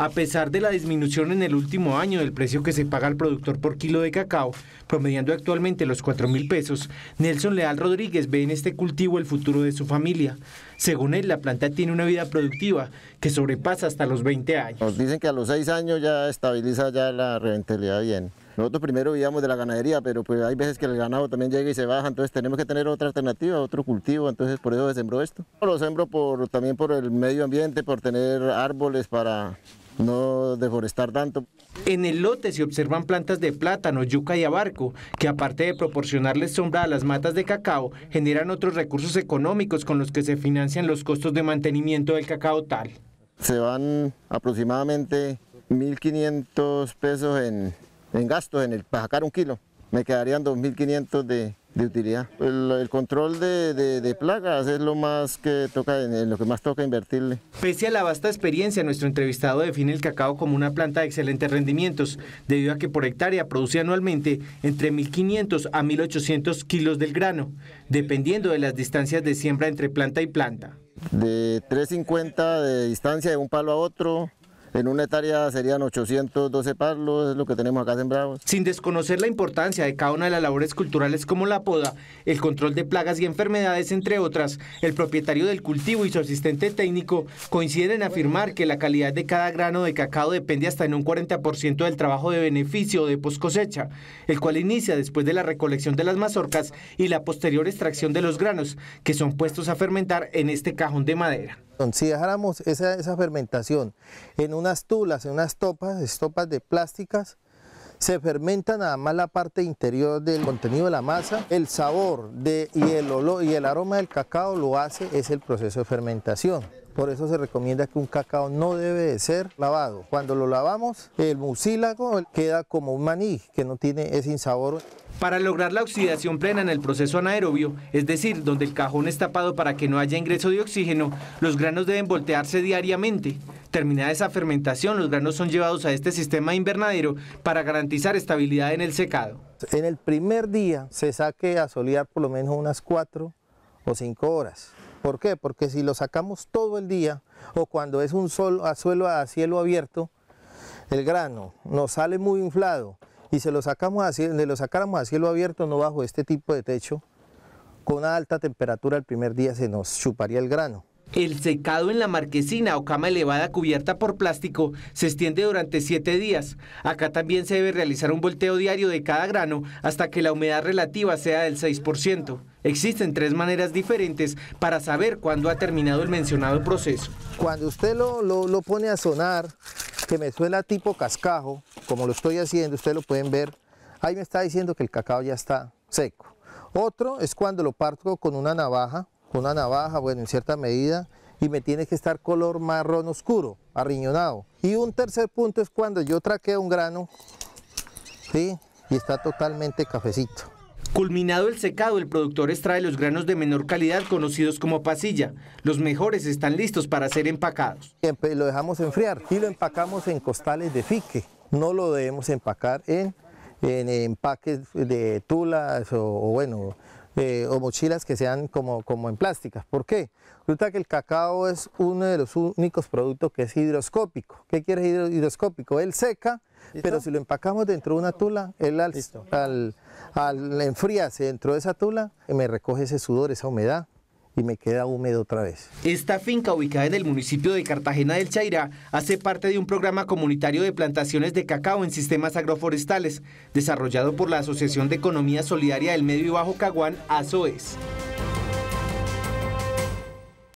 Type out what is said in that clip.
A pesar de la disminución en el último año del precio que se paga al productor por kilo de cacao, promediando actualmente los 4 mil pesos, Nelson Leal Rodríguez ve en este cultivo el futuro de su familia. Según él, la planta tiene una vida productiva que sobrepasa hasta los 20 años. Nos dicen que a los 6 años ya estabiliza ya la rentabilidad bien. Nosotros primero vivíamos de la ganadería, pero pues hay veces que el ganado también llega y se baja, entonces tenemos que tener otra alternativa, otro cultivo, entonces por eso sembró esto. Lo sembro por, también por el medio ambiente, por tener árboles para no deforestar tanto. En el lote se observan plantas de plátano, yuca y abarco, que aparte de proporcionarles sombra a las matas de cacao, generan otros recursos económicos con los que se financian los costos de mantenimiento del cacao tal. Se van aproximadamente 1.500 pesos en, en gastos en el, para un kilo. Me quedarían 2.500 de, de utilidad. El, control de, plagas es lo más que toca, en lo que más toca invertirle. Pese a la vasta experiencia, nuestro entrevistado define el cacao como una planta de excelentes rendimientos, debido a que por hectárea produce anualmente entre 1.500 a 1.800 kilos del grano, dependiendo de las distancias de siembra entre planta y planta. De 3.50 de distancia de un palo a otro, en una hectárea serían 812 palos, es lo que tenemos acá sembrados. Sin desconocer la importancia de cada una de las labores culturales como la poda, el control de plagas y enfermedades, entre otras, el propietario del cultivo y su asistente técnico coinciden en afirmar que la calidad de cada grano de cacao depende hasta en un 40% del trabajo de beneficio de post cosecha, el cual inicia después de la recolección de las mazorcas y la posterior extracción de los granos, que son puestos a fermentar en este cajón de madera. Si dejáramos esa, fermentación en unas tulas, en unas topas, estopas de plásticas, se fermenta nada más la parte interior del contenido de la masa, el sabor de, y, el olor, y el aroma del cacao lo hace, es el proceso de fermentación. Por eso se recomienda que un cacao no debe de ser lavado. Cuando lo lavamos, el mucílago queda como un maní, que no tiene ese insabor. Para lograr la oxidación plena en el proceso anaerobio, es decir, donde el cajón es tapado para que no haya ingreso de oxígeno, los granos deben voltearse diariamente. Terminada esa fermentación, los granos son llevados a este sistema invernadero para garantizar estabilidad en el secado. En el primer día se saque a solear por lo menos unas 4 o 5 horas. ¿Por qué? Porque si lo sacamos todo el día o cuando es un sol a suelo a cielo abierto, el grano nos sale muy inflado y se lo, sacamos a, lo sacáramos a cielo abierto, no bajo este tipo de techo, con una alta temperatura el primer día se nos chuparía el grano. El secado en la marquesina o cama elevada cubierta por plástico se extiende durante siete días. Acá también se debe realizar un volteo diario de cada grano hasta que la humedad relativa sea del 6%. Existen tres maneras diferentes para saber cuándo ha terminado el mencionado proceso. Cuando usted lo, lo pone a sonar, que me suena tipo cascajo, como lo estoy haciendo, ustedes lo pueden ver, ahí me está diciendo que el cacao ya está seco. Otro es cuando lo parto con una navaja, con una navaja, bueno, en cierta medida, y me tiene que estar color marrón oscuro, arriñonado. Y un tercer punto es cuando yo traqueo un grano, ¿sí? Y está totalmente cafecito. Culminado el secado, el productor extrae los granos de menor calidad conocidos como pasilla. Los mejores están listos para ser empacados. Lo dejamos enfriar y lo empacamos en costales de fique no lo debemos empacar en, empaques de tulas o, bueno, eh, o mochilas que sean como, como en plásticas. ¿Por qué? Resulta que el cacao es uno de los únicos productos que es hidroscópico. ¿Qué quiere hidroscópico? Él seca, pero si lo empacamos dentro de una tula, él al, al, al enfriarse dentro de esa tula, me recoge ese sudor, esa humedad y me queda húmedo otra vez. Esta finca ubicada en el municipio de Cartagena del Chaira hace parte de un programa comunitario de plantaciones de cacao en sistemas agroforestales, desarrollado por la Asociación de Economía Solidaria del Medio y Bajo Caguán, ASOES.